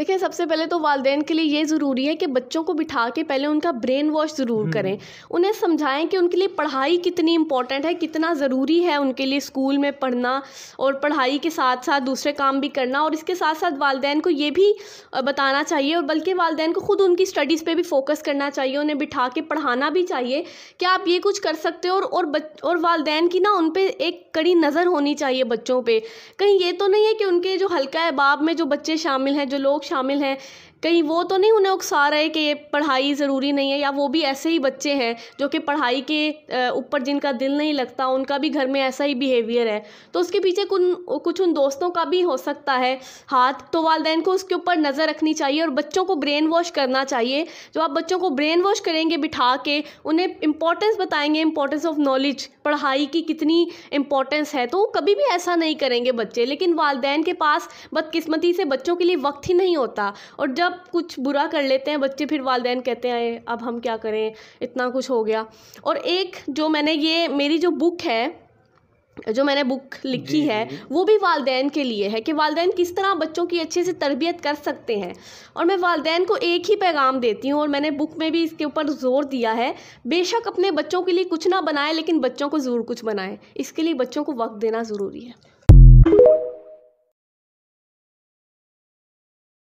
देखिए सबसे पहले तो वालदेन के लिए ये ज़रूरी है कि बच्चों को बिठा के पहले उनका ब्रेन वॉश ज़रूर हम्म। करें उन्हें समझाएं कि उनके लिए पढ़ाई कितनी इंपॉर्टेंट है कितना ज़रूरी है उनके लिए स्कूल में पढ़ना और पढ़ाई के साथ साथ दूसरे काम भी करना और इसके साथ साथ वालदेन को ये भी बताना चाहिए और बल्कि वालदेन को ख़ुद उनकी स्टडीज़ पर भी फोकस करना चाहिए उन्हें बिठा के पढ़ाना भी चाहिए कि आप ये कुछ कर सकते हो और और, बच, और वालदेन की ना उन पर एक कड़ी नज़र होनी चाहिए बच्चों पर कहीं ये तो नहीं है कि उनके जो हल्का अहबाब में जो बच्चे शामिल हैं जो लोग शामिल हैं कहीं वो तो नहीं उन्हें उकसा रहे कि ये पढ़ाई ज़रूरी नहीं है या वो भी ऐसे ही बच्चे हैं जो कि पढ़ाई के ऊपर जिनका दिल नहीं लगता उनका भी घर में ऐसा ही बिहेवियर है तो उसके पीछे कुछ कुछ उन दोस्तों का भी हो सकता है हाथ तो वालदे को उसके ऊपर नज़र रखनी चाहिए और बच्चों को ब्रेन वॉश करना चाहिए जो आप बच्चों को ब्रेन वॉश करेंगे बिठा के उन्हें इंपॉर्टेंस बताएंगे इंपॉर्टेंस ऑफ नॉलेज पढ़ाई की कितनी इंपॉर्टेंस है तो कभी भी ऐसा नहीं करेंगे बच्चे लेकिन वालदेन के पास बदकिस्मती से बच्चों के लिए वक्त ही नहीं होता और जब कुछ बुरा कर लेते हैं बच्चे फिर वालदे कहते हैं अब हम क्या करें इतना कुछ हो गया और एक जो मैंने ये मेरी जो बुक है जो मैंने बुक लिखी है वो भी वालदे के लिए है कि वालदेन किस तरह बच्चों की अच्छे से तरबियत कर सकते हैं और मैं वालदे को एक ही पैगाम देती हूँ और मैंने बुक में भी इसके ऊपर ज़ोर दिया है बेशक अपने बच्चों के लिए कुछ ना बनाएं लेकिन बच्चों को ज़रूर कुछ बनाएं इसके लिए बच्चों को वक्त देना ज़रूरी है